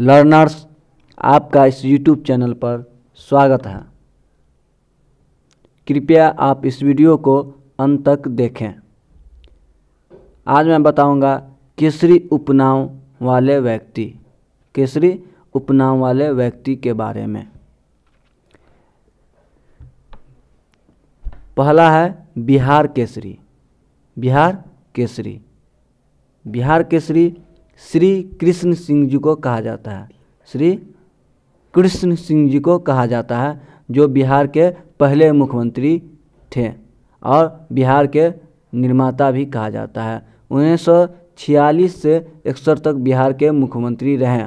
learners आपका इस YouTube channel पर स्वागत है कृपया आप इस वीडियो को अंत तक देखें आज मैं बताऊंगा केसरी उपनाम वाले व्यक्ति केसरी उपनाम वाले व्यक्ति के बारे में पहला है बिहार केसरी बिहार केसरी बिहार केसरी श्री कृष्ण सिंह जी को कहा जाता है श्री कृष्ण सिंह जी को कहा जाता है जो बिहार के पहले मुख्यमंत्री थे और बिहार के निर्माता भी कहा जाता है उन्नीस सौ छियालीस से इकसठ तक बिहार के मुख्यमंत्री रहे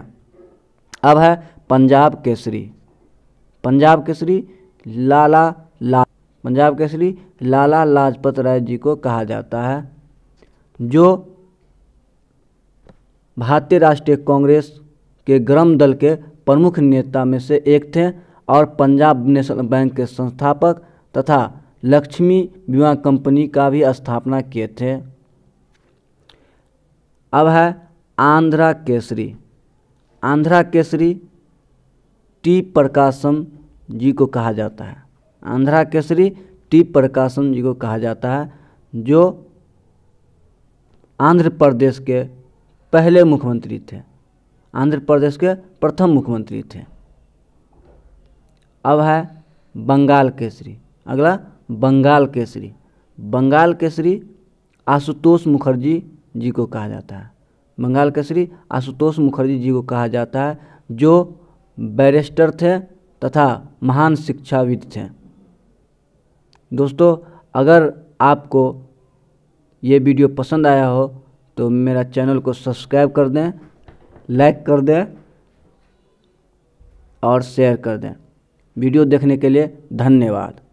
अब है पंजाब केसरी पंजाब केसरी लाला ला पंजाब केसरी लाला लाजपत राय जी को कहा जाता है जो भारतीय राष्ट्रीय कांग्रेस के गर्म दल के प्रमुख नेता में से एक थे और पंजाब नेशनल बैंक के संस्थापक तथा लक्ष्मी बीमा कंपनी का भी स्थापना किए थे अब है आंध्रा केसरी आंध्रा केसरी टी प्रकाशम जी को कहा जाता है आंध्रा केसरी टी प्रकाशम जी को कहा जाता है जो आंध्र प्रदेश के पहले मुख्यमंत्री थे आंध्र प्रदेश के प्रथम मुख्यमंत्री थे अब है बंगाल केसरी अगला बंगाल केसरी बंगाल केसरी आशुतोष मुखर्जी जी को कहा जाता है बंगाल केसरी आशुतोष मुखर्जी जी को कहा जाता है जो बैरिस्टर थे तथा महान शिक्षाविद थे दोस्तों अगर आपको ये वीडियो पसंद आया हो तो मेरा चैनल को सब्सक्राइब कर दें लाइक कर दें और शेयर कर दें वीडियो देखने के लिए धन्यवाद